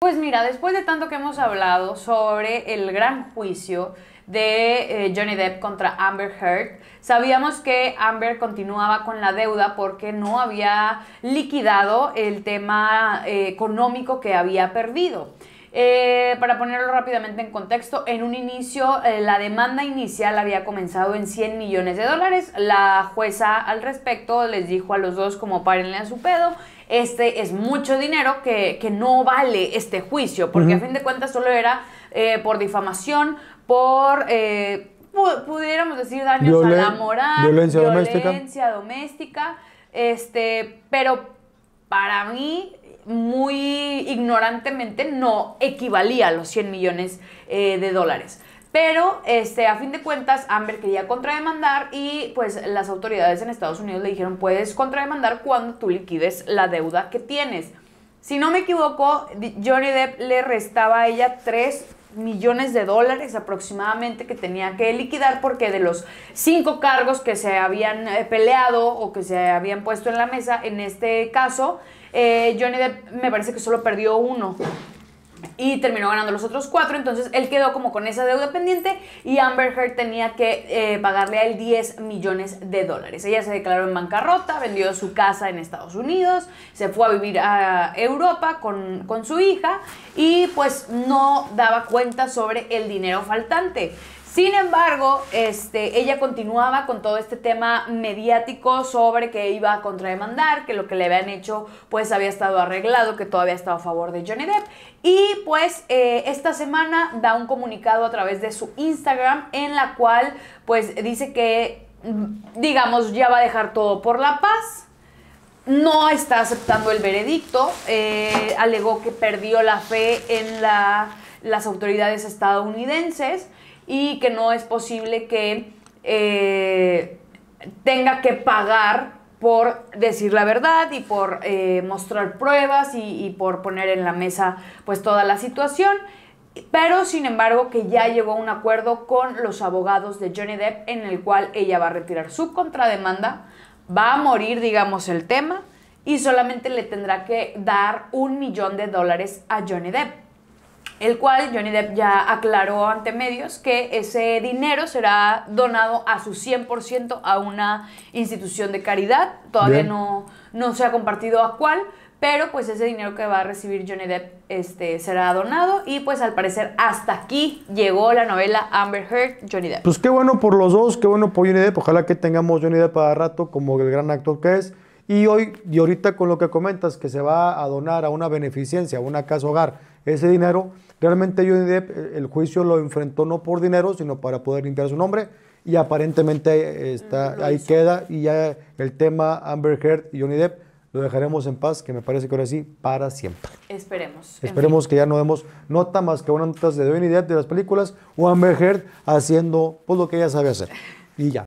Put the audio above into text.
Pues mira, después de tanto que hemos hablado sobre el gran juicio de eh, Johnny Depp contra Amber Heard, sabíamos que Amber continuaba con la deuda porque no había liquidado el tema eh, económico que había perdido. Eh, para ponerlo rápidamente en contexto, en un inicio eh, la demanda inicial había comenzado en 100 millones de dólares. La jueza al respecto les dijo a los dos como párenle a su pedo. Este es mucho dinero que, no vale este juicio, porque a fin de cuentas solo era eh, por difamación, por pudiéramos decir daños a la moral, violencia, doméstica. este, pero para mí muy ignorantemente no equivalía a los 100 millones eh, de dólares. Pero este, a fin de cuentas, Amber quería contrademandar y pues las autoridades en Estados Unidos le dijeron, puedes contrademandar cuando tú liquides la deuda que tienes. Si no me equivoco, Johnny Depp le restaba a ella 3 millones de dólares aproximadamente que tenía que liquidar porque de los cinco cargos que se habían eh, peleado o que se habían puesto en la mesa, en este caso, eh, Johnny me parece que solo perdió uno y terminó ganando los otros cuatro. Entonces él quedó como con esa deuda pendiente y Amber Heard tenía que eh, pagarle a él 10 millones de dólares. Ella se declaró en bancarrota, vendió su casa en Estados Unidos, se fue a vivir a Europa con, con su hija y pues no daba cuenta sobre el dinero faltante. Sin embargo, este, ella continuaba con todo este tema mediático sobre que iba a contrademandar, que lo que le habían hecho pues había estado arreglado, que todavía estaba a favor de Johnny Depp. Y pues eh, esta semana da un comunicado a través de su Instagram en la cual pues dice que mm, digamos ya va a dejar todo por la paz no está aceptando el veredicto, eh, alegó que perdió la fe en las autoridades estadounidenses y que no es posible que eh, tenga que pagar por decir la verdad y por eh, mostrar pruebas y, por poner en la mesa pues toda la situación. Pero sin embargo que ya llegó a un acuerdo con los abogados de Johnny Depp en el cual ella va a retirar su contrademanda, va a morir digamos el tema y solamente le tendrá que dar un millón de dólares a Johnny Depp el cual Johnny Depp ya aclaró ante medios que ese dinero será donado a su 100% a una institución de caridad, todavía no, no se ha compartido a cuál, pero pues ese dinero que va a recibir Johnny Depp este, será donado y pues al parecer hasta aquí llegó la novela Amber Heard, Johnny Depp. Pues qué bueno por los dos, qué bueno por Johnny Depp, ojalá que tengamos Johnny Depp para rato como el gran actor que es. Y hoy, y ahorita con lo que comentas, que se va a donar a una beneficencia, a una casa hogar, ese dinero, realmente Depp eh, el juicio lo enfrentó no por dinero, sino para poder limpiar su nombre. Y aparentemente eh, está, ahí queda. Y ya el tema Amber Heard y Depp lo dejaremos en paz, que me parece que ahora sí, para siempre. Esperemos. Esperemos que ya no demos nota más que unas notas de Depp de las películas o Amber Heard haciendo pues, lo que ella sabe hacer. Y ya.